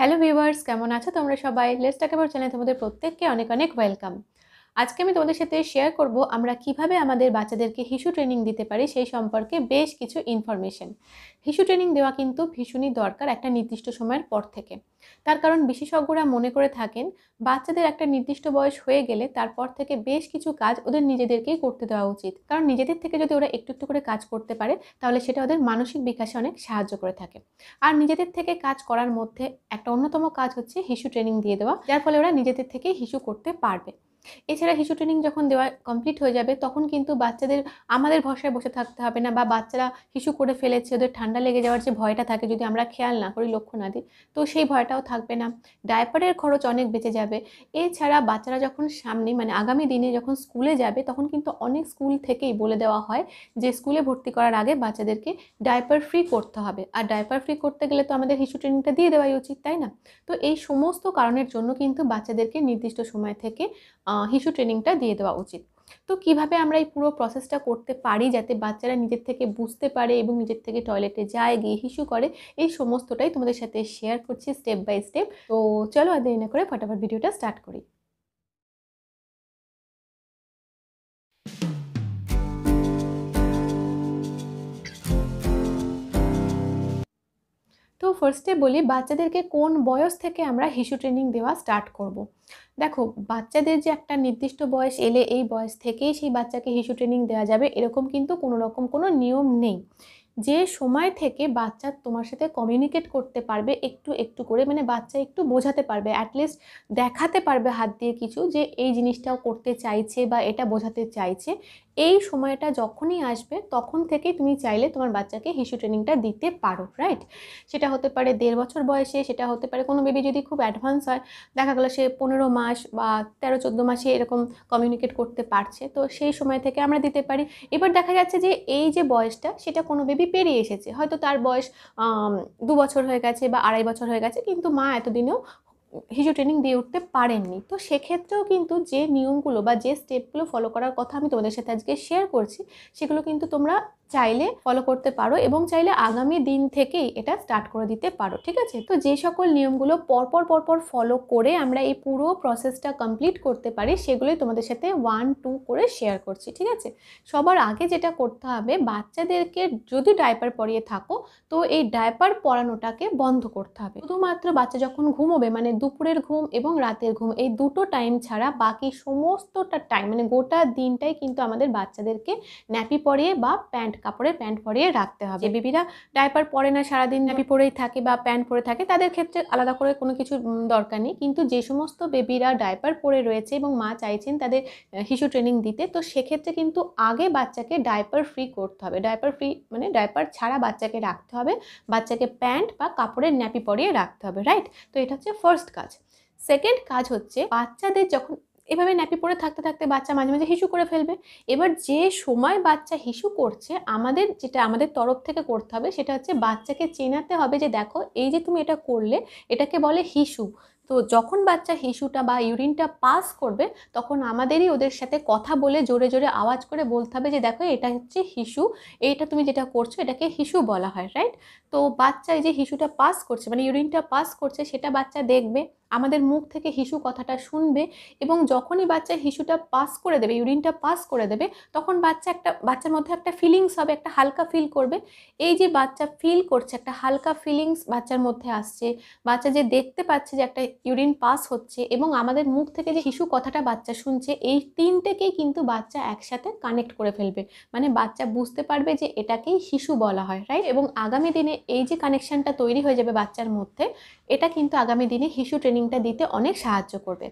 Hello viewers কেমন আছো তোমরা সবাই লেস টাকা চ্যানেল তোমাদের প্রত্যেককে অনেক অনেক ওয়েলকাম আজকে আমি তোমাদের সাথে শেয়ার করব আমরা কিভাবে আমাদের বাচ্চাদেরকে হিসু ট্রেনিং দিতে পারি সেই সম্পর্কে বেশ কিছু ইনফরমেশন হিসু ট্রেনিং দেওয়া কিন্তু ভীষণই দরকার একটা নির্দিষ্ট সময়ের পর থেকে তার কারণ বিশেষজ্ঞরা মনে করে থাকেন বাচ্চাদের একটা নির্দিষ্ট বয়স হয়ে গেলে তারপর থেকে বেশ কিছু কাজ ওদের নিজেদেরকেই করতে দেওয়া উচিত কারণ নিজেদের থেকে যদি ওরা একটু একটু করে কাজ করতে পারে তাহলে সেটা ওদের মানসিক বিকাশে অনেক সাহায্য করে থাকে আর নিজেদের থেকে কাজ করার মধ্যে একটা অন্যতম কাজ হচ্ছে হিসু ট্রেনিং দিয়ে দেওয়া যার ফলে ওরা নিজেদের থেকে হিসু করতে পারবে এছাড়া শিশু ট্রেনিং যখন দেওয়া কমপ্লিট হয়ে যাবে তখন কিন্তু বাচ্চাদের আমাদের ভরসায় বসে থাকতে হবে না বা বাচ্চারা শিশু করে ফেলেছে ওদের ঠান্ডা লেগে যাওয়ার যে ভয়টা থাকে যদি আমরা খেয়াল না করি লক্ষ্য না দিই তো সেই ভয়টাও থাকবে না ডায়পারের খরচ অনেক বেঁচে যাবে এছাড়া বাচ্চারা যখন সামনে মানে আগামী দিনে যখন স্কুলে যাবে তখন কিন্তু অনেক স্কুল থেকেই বলে দেওয়া হয় যে স্কুলে ভর্তি করার আগে বাচ্চাদেরকে ডায়পার ফ্রি করতে হবে আর ডায়পার ফ্রি করতে গেলে তো আমাদের হিসু ট্রেনিংটা দিয়ে দেওয়াই উচিত তাই না তো এই সমস্ত কারণের জন্য কিন্তু বাচ্চাদেরকে নির্দিষ্ট সময় থেকে হিসু ট্রেনিংটা দিয়ে দেওয়া উচিত তো কিভাবে আমরা এই পুরো প্রসেসটা করতে পারি যাতে বাচ্চারা নিজের থেকে বুঝতে পারে এবং নিজের থেকে টয়লেটে যায় গিয়ে হিসু করে এই সমস্তটাই তোমাদের সাথে শেয়ার করছি স্টেপ বাই স্টেপ তো চলো আর করে ফটাফট ভিডিওটা স্টার্ট করি তো ফার্স্টে বলি বাচ্চাদেরকে কোন বয়স থেকে আমরা হিসু ট্রেনিং দেওয়া স্টার্ট করব। দেখো বাচ্চাদের যে একটা নির্দিষ্ট বয়স এলে এই বয়স থেকেই সেই বাচ্চাকে হিসু ট্রেনিং দেওয়া যাবে এরকম কিন্তু কোনো রকম কোনো নিয়ম নেই যে সময় থেকে বাচ্চা তোমার সাথে কমিউনিকেট করতে পারবে একটু একটু করে মানে বাচ্চা একটু বোঝাতে পারবে অ্যাটলিস্ট দেখাতে পারবে হাত দিয়ে কিছু যে এই জিনিসটাও করতে চাইছে বা এটা বোঝাতে চাইছে এই সময়টা যখনই আসবে তখন থেকেই তুমি চাইলে তোমার বাচ্চাকে হিসু ট্রেনিংটা দিতে পারো রাইট সেটা হতে পারে দেড় বছর বয়সে সেটা হতে পারে কোনো বেবি যদি খুব অ্যাডভান্স হয় দেখা গেলো সে পনেরো মাস বা তেরো চোদ্দো মাসে এরকম কমিউনিকেট করতে পারছে তো সেই সময় থেকে আমরা দিতে পারি এবার দেখা যাচ্ছে যে এই যে বয়সটা সেটা কোনো বেবি অলরেডি পেরিয়ে এসেছে হয়তো তার বয়স দু বছর হয়ে গেছে বা আড়াই বছর হয়ে গেছে কিন্তু মা এতদিনেও হিজু ট্রেনিং দিয়ে উঠতে পারেননি তো সেক্ষেত্রেও কিন্তু যে নিয়মগুলো বা যে স্টেপগুলো ফলো করার কথা আমি তোমাদের সাথে আজকে শেয়ার করছি সেগুলো কিন্তু তোমরা চাইলে ফলো করতে পারো এবং চাইলে আগামী দিন থেকেই এটা স্টার্ট করে দিতে পারো ঠিক আছে তো যে সকল নিয়মগুলো পরপর পরপর ফলো করে আমরা এই পুরো প্রসেসটা কমপ্লিট করতে পারি সেগুলোই তোমাদের সাথে ওয়ান টু করে শেয়ার করছি ঠিক আছে সবার আগে যেটা করতে হবে বাচ্চাদেরকে যদি ডায়পার পরিয়ে থাকো তো এই ডায়পার পরানোটাকে বন্ধ করতে হবে শুধুমাত্র বাচ্চা যখন ঘুমোবে মানে দুপুরের ঘুম এবং রাতের ঘুম এই দুটো টাইম ছাড়া বাকি সমস্তটা টাইম মানে গোটা দিনটাই কিন্তু আমাদের বাচ্চাদেরকে ন্যাপি পরিয়ে বা প্যান্ট কাপড়ের প্যান্ট পরিয়ে রাখতে হবে বিবিরা বেবিরা ডাইপার পরে না সারাদিন ন্যাপি পরেই থাকে বা প্যান্ট পরে থাকে তাদের ক্ষেত্রে আলাদা করে কোনো কিছু দরকার নেই কিন্তু যে সমস্ত বেবিরা ডাইপার পরে রয়েছে এবং মা চাইছেন তাদের শিশু ট্রেনিং দিতে তো সেক্ষেত্রে কিন্তু আগে বাচ্চাকে ডাইপার ফ্রি করতে হবে ডাইপার ফ্রি মানে ডাইপার ছাড়া বাচ্চাকে রাখতে হবে বাচ্চাকে প্যান্ট বা কাপড়ের ন্যাপি পরিয়ে রাখতে হবে রাইট তো এটা হচ্ছে ফার্স্ট কাজ সেকেন্ড কাজ হচ্ছে বাচ্চাদের যখন এভাবে ন্যাপি পরে থাকতে থাকতে বাচ্চা মাঝে মাঝে হিসু করে ফেলবে এবার যে সময় বাচ্চা হিসু করছে আমাদের যেটা আমাদের তরফ থেকে করতে হবে সেটা হচ্ছে বাচ্চাকে চেনাতে হবে যে দেখো এই যে তুমি এটা করলে এটাকে বলে হিসু তো যখন বাচ্চা হিসুটা বা ইউরিনটা পাস করবে তখন আমাদেরই ওদের সাথে কথা বলে জোরে জোরে আওয়াজ করে বলতে হবে যে দেখো এটা হচ্ছে হিসু এইটা তুমি যেটা করছো এটাকে হিসু বলা হয় রাইট তো বাচ্চা এই যে হিসুটা পাস করছে মানে ইউরিনটা পাস করছে সেটা বাচ্চা দেখবে আমাদের মুখ থেকে হিসু কথাটা শুনবে এবং যখনই বাচ্চা হিসুটা পাস করে দেবে ইউরিনটা পাস করে দেবে তখন বাচ্চা একটা বাচ্চার মধ্যে একটা ফিলিংস হবে একটা হালকা ফিল করবে এই যে বাচ্চা ফিল করছে একটা হালকা ফিলিংস বাচ্চার মধ্যে আসছে বাচ্চা যে দেখতে পাচ্ছে যে একটা ইউরিন পাস হচ্ছে এবং আমাদের মুখ থেকে যে হিসু কথাটা বাচ্চা শুনছে এই তিনটেকেই কিন্তু বাচ্চা একসাথে কানেক্ট করে ফেলবে মানে বাচ্চা বুঝতে পারবে যে এটাকেই শিশু বলা হয় রাইট এবং আগামী দিনে এই যে কানেকশানটা তৈরি হয়ে যাবে বাচ্চার মধ্যে এটা কিন্তু আগামী দিনে হিসু ট্রেনিং ট্রেনিংটা দিতে অনেক সাহায্য করবে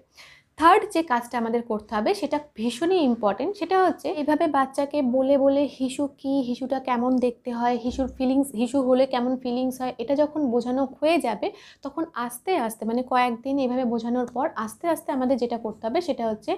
থার্ড যে কাজটা আমাদের করতে হবে সেটা ভীষণই ইম্পর্টেন্ট সেটা হচ্ছে এভাবে বাচ্চাকে বলে বলে হিসু কি হিসুটা কেমন দেখতে হয় হিসুর ফিলিংস হিসু হলে কেমন ফিলিংস হয় এটা যখন বোঝানো হয়ে যাবে তখন আস্তে আস্তে মানে কয়েকদিন এভাবে বোঝানোর পর আস্তে আস্তে আমাদের যেটা করতে হবে সেটা হচ্ছে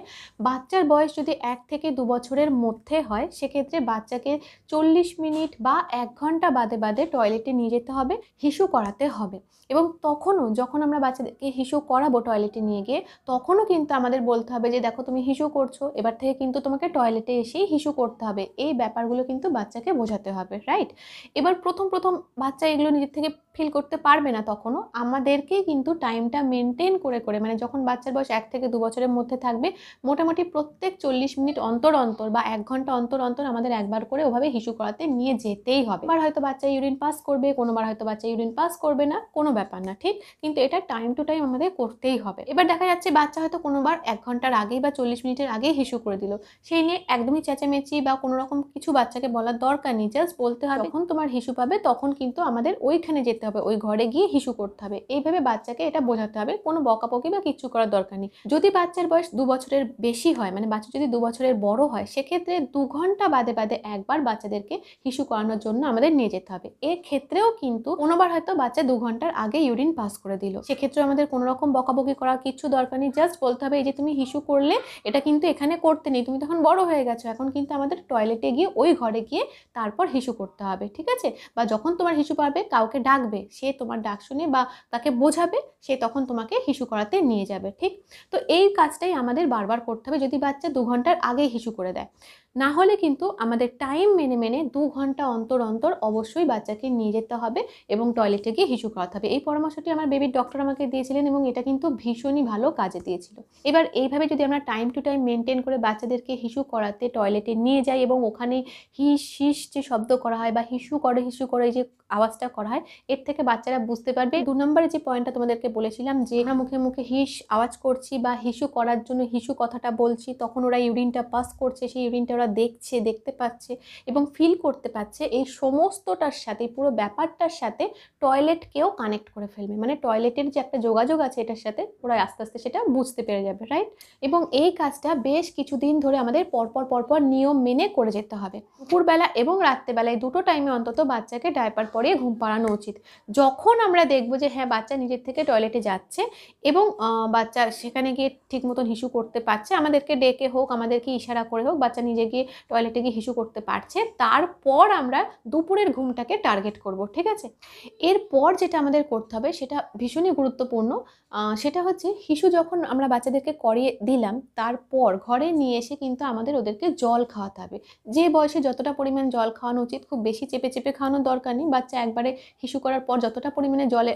বাচ্চার বয়স যদি এক থেকে দু বছরের মধ্যে হয় সেক্ষেত্রে বাচ্চাকে চল্লিশ মিনিট বা এক ঘন্টা বাদে বাদে টয়লেটে নিয়ে যেতে হবে হিসু করাতে হবে এবং তখনও যখন আমরা বাচ্চাদেরকে হিসু করাবো টয়লেটে নিয়ে গিয়ে তখনও কিন্তু কিন্তু আমাদের বলতে হবে যে দেখো তুমি হিসু করছো এবার থেকে কিন্তু তোমাকে টয়লেটে এসেই হিসু করতে হবে এই ব্যাপারগুলো কিন্তু বাচ্চাকে বোঝাতে হবে রাইট এবার প্রথম প্রথম বাচ্চা এগুলো নিজের থেকে ফিল করতে পারবে না তখনও আমাদেরকেই কিন্তু টাইমটা মেনটেন করে করে মানে যখন বাচ্চার বয়স এক থেকে দু বছরের মধ্যে থাকবে মোটামুটি প্রত্যেক চল্লিশ মিনিট অন্তর অন্তর বা এক ঘন্টা অন্তর অন্তর আমাদের একবার করে ওভাবে হিসু করাতে নিয়ে যেতেই হবে এবার হয়তো বাচ্চা ইউরিন পাস করবে কোনোবার হয়তো বাচ্চা ইউরিন পাস করবে না কোনো ব্যাপার না ঠিক কিন্তু এটা টাইম টু টাইম আমাদের করতেই হবে এবার দেখা যাচ্ছে বাচ্চা হয়তো কোনোবার এক ঘন্টার আগেই বা চল্লিশ মিনিটের আগেই হিসু করে দিল সেই নিয়ে একদমই চেঁচামেচি বা কোনো রকম কিছু বাচ্চাকে বলার দরকার নেই জাস্ট বলতে হবে যখন তোমার হিসু পাবে তখন কিন্তু আমাদের ওইখানে যেতে হবে ওই ঘরে গিয়ে হিসু করতে হবে এইভাবে বাচ্চাকে এটা বোঝাতে হবে কোনো বকাপকি বা কিচ্ছু করার দরকার নেই যদি বাচ্চার বয়স দু বছরের বেশি হয় মানে বাচ্চা যদি দু বছরের বড় হয় সেক্ষেত্রে দু ঘন্টা বাদে বাদে একবার বাচ্চাদেরকে হিসু করানোর জন্য আমাদের নিয়ে যেতে হবে ক্ষেত্রেও কিন্তু কোনোবার হয়তো বাচ্চা দু ঘন্টার আগে ইউরিন পাস করে দিল সেক্ষেত্রে আমাদের কোনো রকম বকাবকি করা কিচ্ছু দরকার নেই জাস্ট বলতে হবে এই যে তুমি হিসু করলে এটা কিন্তু এখানে করতে নেই তুমি তখন বড় হয়ে গেছো এখন কিন্তু আমাদের টয়লেটে গিয়ে ওই ঘরে গিয়ে তারপর হিসু করতে হবে ঠিক আছে বা যখন তোমার হিসু পাবে কাউকে ডাকবে থাকবে সে তোমার ডাক শুনে বা তাকে বোঝাবে সে তখন তোমাকে হিসু করাতে নিয়ে যাবে ঠিক তো এই কাজটাই আমাদের বারবার করতে হবে যদি বাচ্চা দু ঘন্টার আগে হিসু করে দেয় না হলে কিন্তু আমাদের টাইম মেনে মেনে দু ঘন্টা অন্তর অন্তর অবশ্যই বাচ্চাকে নিয়ে যেতে হবে এবং টয়লেটে গিয়ে হিসু করাতে হবে এই পরামর্শটি আমার বেবির ডক্টর আমাকে দিয়েছিলেন এবং এটা কিন্তু ভীষণই ভালো কাজে দিয়েছিল এবার এইভাবে যদি আমরা টাইম টু টাইম মেনটেন করে বাচ্চাদেরকে হিসু করাতে টয়লেটে নিয়ে যাই এবং ওখানে হিস হিস যে শব্দ করা হয় বা হিসু করে হিসু করে যে আওয়াজটা করা হয় এর থেকে বাচ্চারা বুঝতে পারবে দু নম্বরে যে পয়েন্টটা তোমাদেরকে বলেছিলাম যে আমরা মুখে মুখে হিস আওয়াজ করছি বা হিসু করার জন্য হিসু কথাটা বলছি তখন ওরা ইউরিনটা পাস করছে সেই ইউরিনটা তারা দেখছে দেখতে পাচ্ছে এবং ফিল করতে পাচ্ছে এই সমস্তটার সাথে পুরো ব্যাপারটার সাথে টয়লেটকেও কানেক্ট করে ফেলবে মানে টয়লেটের যে একটা যোগাযোগ আছে এটার সাথে ওরা আস্তে আস্তে সেটা বুঝতে পেরে যাবে রাইট এবং এই কাজটা বেশ কিছুদিন ধরে আমাদের পরপর পরপর নিয়ম মেনে করে যেতে হবে দুপুরবেলা এবং রাত্রেবেলায় দুটো টাইমে অন্তত বাচ্চাকে ডায়পার পরিয়ে ঘুম পাড়ানো উচিত যখন আমরা দেখবো যে হ্যাঁ বাচ্চা নিজের থেকে টয়লেটে যাচ্ছে এবং বাচ্চা সেখানে গিয়ে ঠিক মতন হিসু করতে পারছে আমাদেরকে ডেকে হোক আমাদেরকে ইশারা করে হোক বাচ্চা নিজে গিয়ে গিয়ে টয়লেটে গিয়ে হিসু করতে পারছে তারপর আমরা দুপুরের ঘুমটাকে টার্গেট করব ঠিক আছে এরপর যেটা আমাদের করতে হবে সেটা ভীষণই গুরুত্বপূর্ণ সেটা হচ্ছে শিশু যখন আমরা বাচ্চাদেরকে করিয়ে দিলাম তারপর ঘরে নিয়ে এসে কিন্তু আমাদের ওদেরকে জল খাওয়াতে হবে যে বয়সে যতটা পরিমাণ জল খাওয়ানো উচিত খুব বেশি চেপে চেপে খাওয়ানোর দরকার নেই বাচ্চা একবারে শিশু করার পর যতটা পরিমাণে জলে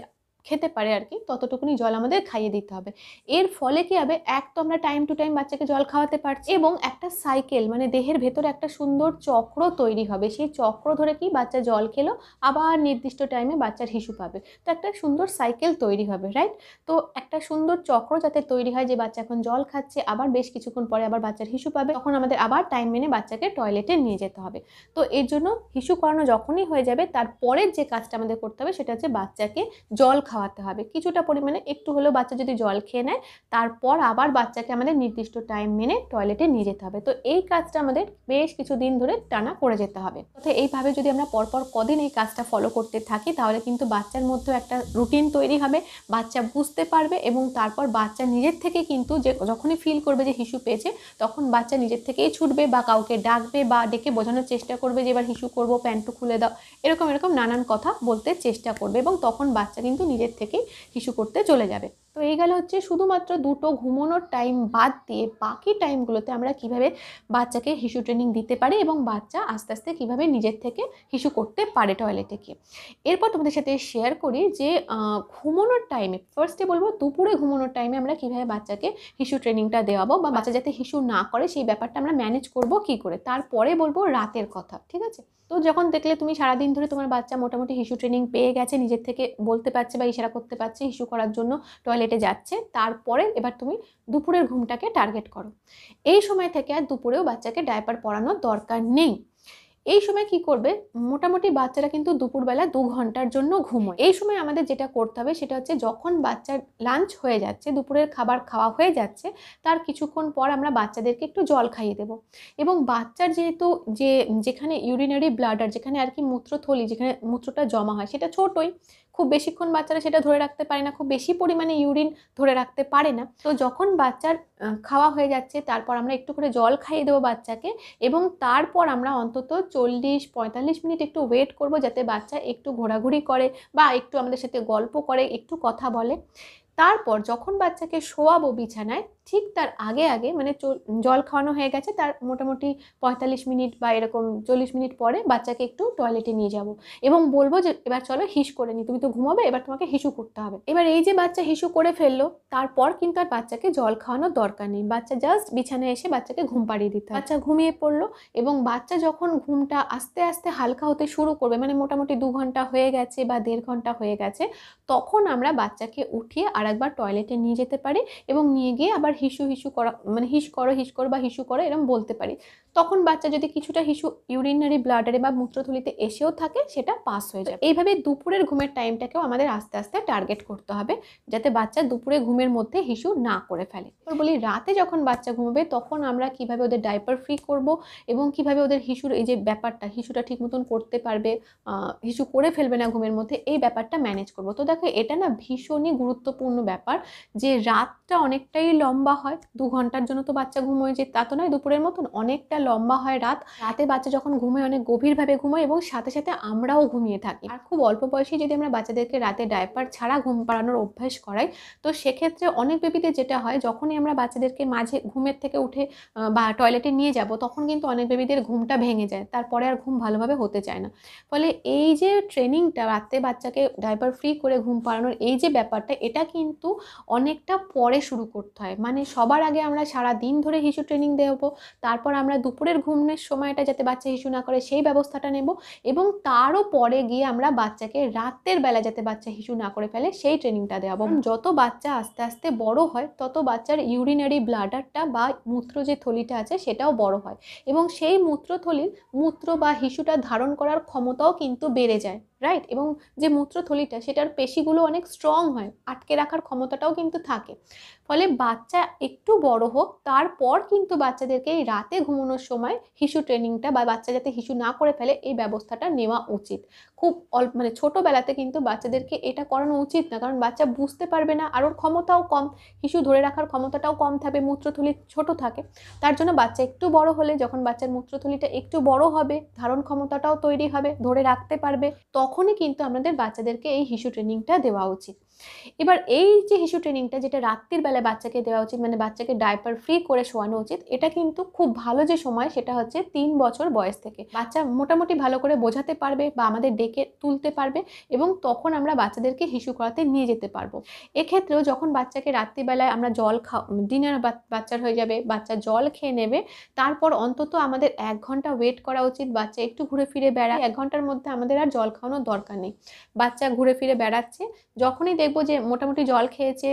খেতে পারে আর কি ততটুকুনি জল আমাদের খাইয়ে দিতে হবে এর ফলে কি হবে এক তো আমরা টাইম টু টাইম বাচ্চাকে জল খাওয়াতে পারছি এবং একটা সাইকেল মানে দেহের ভেতরে একটা সুন্দর চক্র তৈরি হবে সেই চক্র ধরে কি বাচ্চা জল খেলো আবার নির্দিষ্ট টাইমে বাচ্চার হিসু পাবে তো একটা সুন্দর সাইকেল তৈরি হবে রাইট তো একটা সুন্দর চক্র যাতে তৈরি হয় যে বাচ্চা এখন জল খাচ্ছে আবার বেশ কিছুক্ষণ পরে আবার বাচ্চার হিসু পাবে তখন আমাদের আবার টাইম মেনে বাচ্চাকে টয়লেটে নিয়ে যেতে হবে তো এর জন্য হিসু করানো যখনই হয়ে যাবে তারপরের যে কাজটা আমাদের করতে হবে সেটা হচ্ছে বাচ্চাকে জল খাওয়াতে হবে কিছুটা পরিমাণে একটু হলেও বাচ্চা যদি জল খেয়ে নেয় তারপর আবার বাচ্চাকে আমাদের নির্দিষ্ট টাইম মেনে টয়লেটে নিয়ে যেতে হবে তো এই কাজটা আমাদের বেশ কিছুদিন ধরে টানা করে যেতে হবে অর্থাৎ এইভাবে যদি আমরা পরপর কদিন এই কাজটা ফলো করতে থাকি তাহলে কিন্তু বাচ্চার মধ্যেও একটা রুটিন তৈরি হবে বাচ্চা বুঝতে পারবে এবং তারপর বাচ্চা নিজের থেকে কিন্তু যে যখনই ফিল করবে যে হিসু পেয়েছে তখন বাচ্চা নিজের থেকেই ছুটবে বা কাউকে ডাকবে বা ডেকে বোঝানোর চেষ্টা করবে যে এবার হিসু করবো প্যান্টু খুলে দাও এরকম এরকম নানান কথা বলতে চেষ্টা করবে এবং তখন বাচ্চা কিন্তু নিজের নিজের থেকে কিছু করতে চলে যাবে তো এই গেল হচ্ছে শুধুমাত্র দুটো ঘুমোনোর টাইম বাদ দিয়ে বাকি টাইমগুলোতে আমরা কিভাবে বাচ্চাকে হিসু ট্রেনিং দিতে পারি এবং বাচ্চা আস্তে আস্তে কিভাবে নিজের থেকে হিসু করতে পারে টয়লেটে গিয়ে এরপর তোমাদের সাথে শেয়ার করি যে ঘুমোনোর টাইমে ফার্স্টে বলবো দুপুরে ঘুমোনোর টাইমে আমরা কিভাবে বাচ্চাকে হিসু ট্রেনিংটা দেওয়াবো বা বাচ্চা যাতে হিসু না করে সেই ব্যাপারটা আমরা ম্যানেজ করব কি করে তারপরে বলবো রাতের কথা ঠিক আছে তো যখন দেখলে তুমি সারাদিন ধরে তোমার বাচ্চা মোটামুটি হিসু ট্রেনিং পেয়ে গেছে নিজের থেকে বলতে পারছে বা ইশারা করতে পারছে হিসু করার জন্য টয়লেটে যাচ্ছে তারপরে এবার তুমি দুপুরের ঘুমটাকে টার্গেট করো এই সময় থেকে আর দুপুরেও বাচ্চাকে ডায়পার পরানোর দরকার নেই এই সময় কি করবে মোটামুটি বাচ্চারা কিন্তু দুপুরবেলা দু ঘন্টার জন্য ঘুমোয় এই সময় আমাদের যেটা করতে হবে সেটা হচ্ছে যখন বাচ্চার লাঞ্চ হয়ে যাচ্ছে দুপুরের খাবার খাওয়া হয়ে যাচ্ছে তার কিছুক্ষণ পর আমরা বাচ্চাদেরকে একটু জল খাইয়ে দেব এবং বাচ্চার যেহেতু যে যেখানে ইউরিনারি ব্লাডার যেখানে আর কি মূত্রথলি যেখানে মূত্রটা জমা হয় সেটা ছোটোই খুব বেশিক্ষণ বাচ্চারা সেটা ধরে রাখতে পারে না খুব বেশি পরিমাণে ইউরিন ধরে রাখতে পারে না তো যখন বাচ্চার খাওয়া হয়ে যাচ্ছে তারপর আমরা একটু করে জল খাইয়ে দেবো বাচ্চাকে এবং তারপর আমরা অন্তত চল্লিশ পঁয়তাল্লিশ মিনিট একটু ওয়েট করব যাতে বাচ্চা একটু ঘোরাঘুরি করে বা একটু আমাদের সাথে গল্প করে একটু কথা বলে তারপর যখন বাচ্চাকে শোয়াবো বিছানায় ঠিক তার আগে আগে মানে জল খাওয়ানো হয়ে গেছে তার মোটামুটি পঁয়তাল্লিশ মিনিট বা এরকম চল্লিশ মিনিট পরে বাচ্চাকে একটু টয়লেটে নিয়ে যাব এবং বলবো যে এবার চলো হিস করে নি তুমি তো ঘুমাবে এবার তোমাকে হিসু করতে হবে এবার এই যে বাচ্চা হিসু করে ফেললো তারপর কিন্তু আর বাচ্চাকে জল খাওয়ানোর দরকার নেই বাচ্চা জাস্ট বিছানায় এসে বাচ্চাকে ঘুম পাড়িয়ে দিতে বাচ্চা ঘুমিয়ে পড়লো এবং বাচ্চা যখন ঘুমটা আস্তে আস্তে হালকা হতে শুরু করবে মানে মোটামুটি দু ঘন্টা হয়ে গেছে বা দেড় ঘন্টা হয়ে গেছে তখন আমরা বাচ্চাকে উঠিয়ে আরেকবার টয়লেটে নিয়ে যেতে পারি এবং নিয়ে গিয়ে আবার হিসু হিসু করা মানে হিস করো হিস করো বা হিসু করো এরকম বলতে পারি তখন বাচ্চা যদি কিছুটা হিসু ইউরিনারি ব্লাডারে বা মূত্রথলিতে এসেও থাকে সেটা পাস হয়ে যায় এইভাবে দুপুরের ঘুমের টাইমটাকেও আমাদের আস্তে আস্তে টার্গেট করতে হবে যাতে বাচ্চা দুপুরে ঘুমের মধ্যে হিসু না করে ফেলে এবার বলি রাতে যখন বাচ্চা ঘুমবে তখন আমরা কিভাবে ওদের ডাইপার ফ্রি করব এবং কিভাবে ওদের হিসুর এই যে ব্যাপারটা হিসুটা ঠিক মতন করতে পারবে হিসু করে ফেলবে না ঘুমের মধ্যে এই ব্যাপারটা ম্যানেজ করব তো দেখো এটা না ভীষণই গুরুত্বপূর্ণ ব্যাপার যে রাতটা অনেকটাই লম্বা হয় দু ঘন্টার জন্য তো বাচ্চা ঘুমোয় যে তা তো নয় দুপুরের মতন অনেকটা লম্বা হয় রাত রাতে বাচ্চা যখন ঘুমোয় অনেক গভীরভাবে ঘুমোয় এবং সাথে সাথে আমরাও ঘুমিয়ে থাকি আর খুব অল্প বয়সে যদি আমরা বাচ্চাদেরকে রাতে ডায়পার ছাড়া ঘুম পাড়ানোর অভ্যাস করাই তো সেক্ষেত্রে অনেক বেবিদের যেটা হয় যখনই আমরা বাচ্চাদেরকে মাঝে ঘুমের থেকে উঠে বা টয়লেটে নিয়ে যাব তখন কিন্তু অনেক বেবিদের ঘুমটা ভেঙে যায় তারপরে আর ঘুম ভালোভাবে হতে চায় না ফলে এই যে ট্রেনিংটা রাতে বাচ্চাকে ডায়পার ফ্রি করে ঘুম পাড়ানোর এই যে ব্যাপারটা এটা কিন্তু অনেকটা পরে শুরু করতে হয় মানে সবার আগে আমরা সারা দিন ধরে হিসু ট্রেনিং দেবো তারপর আমরা দুপুরের ঘুমনের সময়টা যাতে বাচ্চা হিসু না করে সেই ব্যবস্থাটা নেব এবং তারও পরে গিয়ে আমরা বাচ্চাকে রাতের বেলা যাতে বাচ্চা হিসু না করে ফেলে সেই ট্রেনিংটা দেওয়া এবং যত বাচ্চা আস্তে আস্তে বড় হয় তত বাচ্চার ইউরিনারি ব্লাডারটা বা মূত্র যে থলিটা আছে সেটাও বড় হয় এবং সেই মূত্রথলির মূত্র বা হিসুটা ধারণ করার ক্ষমতাও কিন্তু বেড়ে যায় রাইট এবং যে মূত্রথলিটা সেটার পেশিগুলো অনেক স্ট্রং হয় আটকে রাখার ক্ষমতাটাও কিন্তু থাকে ফলে বাচ্চা একটু বড় হোক তারপর কিন্তু বাচ্চাদেরকে এই রাতে ঘুমানোর সময় হিসু ট্রেনিংটা বা বাচ্চা যাতে হিসু না করে ফেলে এই ব্যবস্থাটা নেওয়া উচিত খুব অল্প মানে ছোটোবেলাতে কিন্তু বাচ্চাদেরকে এটা করানো উচিত না কারণ বাচ্চা বুঝতে পারবে না আর ওর ক্ষমতাও কম হিসু ধরে রাখার ক্ষমতাটাও কম থাকে মূত্রথলি ছোট থাকে তার জন্য বাচ্চা একটু বড় হলে যখন বাচ্চার মূত্রথলিটা একটু বড় হবে ধারণ ক্ষমতাটাও তৈরি হবে ধরে রাখতে পারবে তখন তখনই কিন্তু আমাদের বাচ্চাদেরকে এই হিসু ট্রেনিংটা দেওয়া উচিত এবার এই যে হিসু ট্রেনিংটা যেটা রাত্রির বেলায় বাচ্চাকে দেওয়া উচিত মানে বাচ্চাকে ডায়পার ফ্রি করে শোয়ানো উচিত এটা কিন্তু খুব ভালো যে সময় সেটা হচ্ছে তিন বছর বয়স থেকে বাচ্চা মোটামুটি ভালো করে বোঝাতে পারবে বা আমাদের ডেকে তুলতে পারবে এবং তখন আমরা বাচ্চাদেরকে হিসু করাতে নিয়ে যেতে পারবো এক্ষেত্রেও যখন বাচ্চাকে রাত্রিবেলায় আমরা জল খা ডিনার বাচ্চার হয়ে যাবে বাচ্চা জল খেয়ে নেবে তারপর অন্তত আমাদের এক ঘন্টা ওয়েট করা উচিত বাচ্চা একটু ঘুরে ফিরে বেড়ায় এক ঘন্টার মধ্যে আমাদের আর জল খাওয়ানোর দরকার নেই বাচ্চা ঘুরে ফিরে বেড়াচ্ছে যখনই দেখব যে মোটামুটি জল খেয়েছে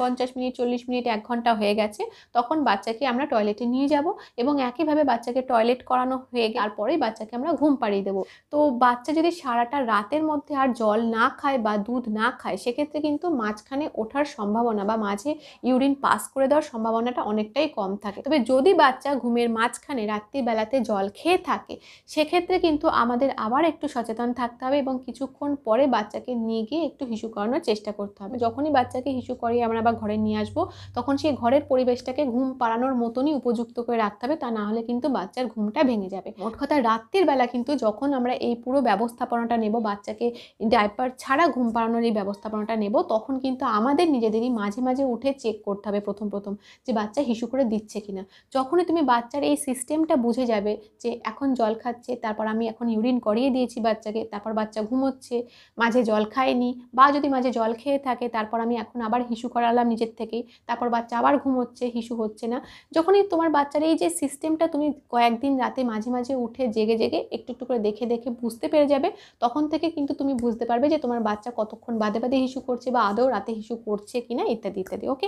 পঞ্চাশ মিনিট চল্লিশ মিনিট এক ঘন্টা হয়ে গেছে তখন বাচ্চাকে আমরা টয়লেটে নিয়ে যাব এবং একইভাবে বাচ্চাকে টয়লেট করানো হয়ে গেল পরেই বাচ্চাকে আমরা ঘুম পাড়িয়ে দেবো তো বাচ্চা যদি সারাটা রাতের মধ্যে আর জল না খায় বা দুধ না খায় সেক্ষেত্রে কিন্তু মাঝখানে ওঠার সম্ভাবনা বা মাঝে ইউরিন পাস করে দেওয়ার সম্ভাবনাটা অনেকটাই কম থাকে তবে যদি বাচ্চা ঘুমের মাঝখানে রাত্রিবেলাতে জল খেয়ে থাকে সেক্ষেত্রে কিন্তু আমাদের আবার একটু সচেতন থাকতে হবে এবং কিছুক্ষণ পরে বাচ্চাকে নিয়ে গিয়ে একটু হিসু করানোর চেষ্টা চেষ্টা করতে হবে যখনই বাচ্চাকে হিসু করিয়ে আমরা আবার ঘরে নিয়ে আসবো তখন সেই ঘরের পরিবেশটাকে ঘুম পাড়ানোর মতনই উপযুক্ত করে রাখতে হবে তা না হলে কিন্তু বাচ্চার ঘুমটা ভেঙে যাবে মোট কথা রাত্রির বেলা কিন্তু যখন আমরা এই পুরো ব্যবস্থাপনাটা নেব বাচ্চাকে ডাইপার ছাড়া ঘুম পাড়ানোর এই ব্যবস্থাপনাটা নেব তখন কিন্তু আমাদের নিজেদেরই মাঝে মাঝে উঠে চেক করতে হবে প্রথম প্রথম যে বাচ্চা হিসু করে দিচ্ছে কিনা যখনই তুমি বাচ্চার এই সিস্টেমটা বুঝে যাবে যে এখন জল খাচ্ছে তারপর আমি এখন ইউরিন করিয়ে দিয়েছি বাচ্চাকে তারপর বাচ্চা ঘুমোচ্ছে মাঝে জল খায়নি বা যদি মাঝে জল জল খেয়ে থাকে তারপর আমি এখন আবার হিসু করালাম নিজের থেকেই তারপর বাচ্চা আবার ঘুমোচ্ছে হিসু হচ্ছে না যখনই তোমার বাচ্চার এই যে সিস্টেমটা তুমি কয়েকদিন রাতে মাঝে মাঝে উঠে জেগে জেগে একটু একটু করে দেখে দেখে বুঝতে পেরে যাবে তখন থেকে কিন্তু তুমি বুঝতে পারবে যে তোমার বাচ্চা কতক্ষণ বাদে বাদে হিসু করছে বা আদৌ রাতে হিসু করছে কি না ইত্যাদি ইত্যাদি ওকে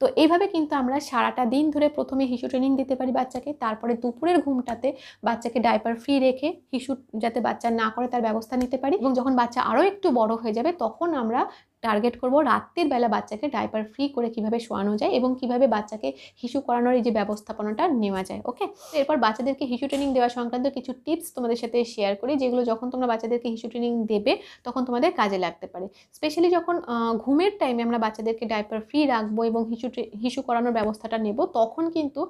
তো এইভাবে কিন্তু আমরা সারাটা দিন ধরে প্রথমে হিসু ট্রেনিং দিতে পারি বাচ্চাকে তারপরে দুপুরের ঘুমটাতে বাচ্চাকে ডাইপার ফ্রি রেখে হিসু যাতে বাচ্চা না করে তার ব্যবস্থা নিতে পারি এবং যখন বাচ্চা আরও একটু বড় হয়ে যাবে তখন আমরা টার্গেট করব রাত্রির বেলা বাচ্চাকে ডাইপার ফ্রি করে কিভাবে শোয়ানো যায় এবং কিভাবে বাচ্চাকে হিসু করানোর এই যে ব্যবস্থাপনাটা নেওয়া যায় ওকে এরপর বাচ্চাদেরকে হিসু ট্রেনিং দেওয়া সংক্রান্ত কিছু টিপস তোমাদের সাথে শেয়ার করি যেগুলো যখন তোমরা বাচ্চাদেরকে হিসু ট্রেনিং দেবে তখন তোমাদের কাজে লাগতে পারে স্পেশালি যখন ঘুমের টাইমে আমরা বাচ্চাদেরকে ডাইপার ফ্রি রাখবো এবং হিসু হিসু করানোর ব্যবস্থাটা নেব তখন কিন্তু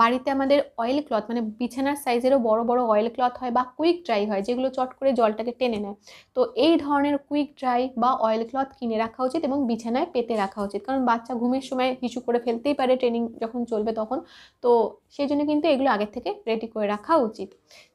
বাড়িতে আমাদের অয়েল ক্লথ মানে বিছানার সাইজেরও বড় বড় অয়েল ক্লথ হয় বা কুইক ড্রাই হয় যেগুলো চট করে জলটাকে টেনে নেয় তো এই ধরনের কুইক ড্রাই বা অয়েল ক্লথ কিনে কিনে রাখা উচিত এবং বিছানায় পেতে রাখা উচিত কারণ বাচ্চা ঘুমের সময় কিছু করে ফেলতেই পারে ট্রেনিং যখন চলবে তখন তো সেই জন্য কিন্তু এগুলো আগের থেকে রেডি করে রাখা উচিত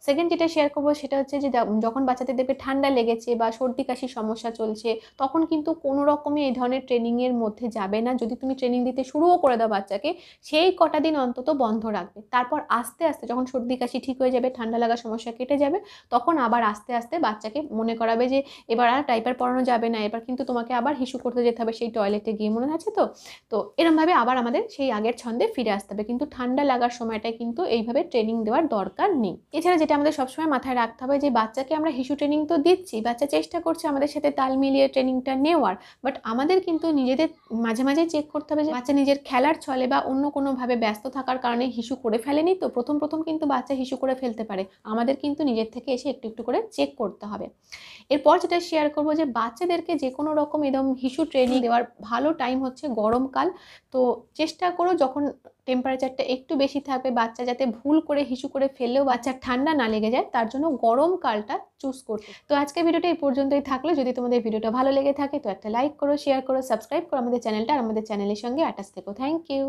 সেকেন্ড যেটা শেয়ার করবো সেটা হচ্ছে যে যখন বাচ্চাদের দেখবে ঠান্ডা লেগেছে বা সর্দি কাশির সমস্যা চলছে তখন কিন্তু কোনো রকমই এই ধরনের ট্রেনিংয়ের মধ্যে যাবে না যদি তুমি ট্রেনিং দিতে শুরুও করে দাও বাচ্চাকে সেই কটা দিন অন্তত বন্ধ রাখবে তারপর আস্তে আস্তে যখন সর্দি কাশি ঠিক হয়ে যাবে ঠান্ডা লাগার সমস্যা কেটে যাবে তখন আবার আস্তে আস্তে বাচ্চাকে মনে করাবে যে এবার আর টাইপার পড়ানো যাবে না এবার কিন্তু তোমাকে আবার হিসু করতে যেতে হবে সেই টয়লেটে গিয়ে মনে আছে তো তো এরমভাবে আবার আমাদের সেই আগের ছন্দে ফিরে আসতে হবে কিন্তু ঠান্ডা লাগার সময়টায় কিন্তু এইভাবে ট্রেনিং দেওয়ার দরকার নেই এছাড়া এটা আমাদের সবসময় মাথায় রাখতে হবে যে বাচ্চাকে আমরা হিসু ট্রেনিং তো দিচ্ছি বাচ্চা চেষ্টা করছে আমাদের সাথে তাল মিলিয়ে ট্রেনিংটা নেওয়ার বাট আমাদের কিন্তু নিজেদের মাঝে মাঝে চেক করতে হবে যে বাচ্চা নিজের খেলার ছলে বা অন্য কোনোভাবে ব্যস্ত থাকার কারণে হিসু করে ফেলেনি তো প্রথম প্রথম কিন্তু বাচ্চা হিসু করে ফেলতে পারে আমাদের কিন্তু নিজের থেকে এসে একটু একটু করে চেক করতে হবে এরপর যেটা শেয়ার করব যে বাচ্চাদেরকে যে কোনো রকম এরকম হিসু ট্রেনিং দেওয়ার ভালো টাইম হচ্ছে গরমকাল তো চেষ্টা করো যখন টেম্পারেচারটা একটু বেশি থাকবে বাচ্চা যাতে ভুল করে হিসু করে ফেললেও বাচ্চার ঠান্ডা না লেগে যায় তার জন্য গরমকালটা চুজ করবে তো আজকে ভিডিওটা এই পর্যন্তই থাকলো যদি তোমাদের ভিডিওটা ভালো লেগে থাকে তো একটা লাইক করো শেয়ার করো সাবস্ক্রাইব করো আমাদের চ্যানেলটা আর আমাদের চ্যানেলের সঙ্গে অ্যাটাচ থেকো থ্যাংক ইউ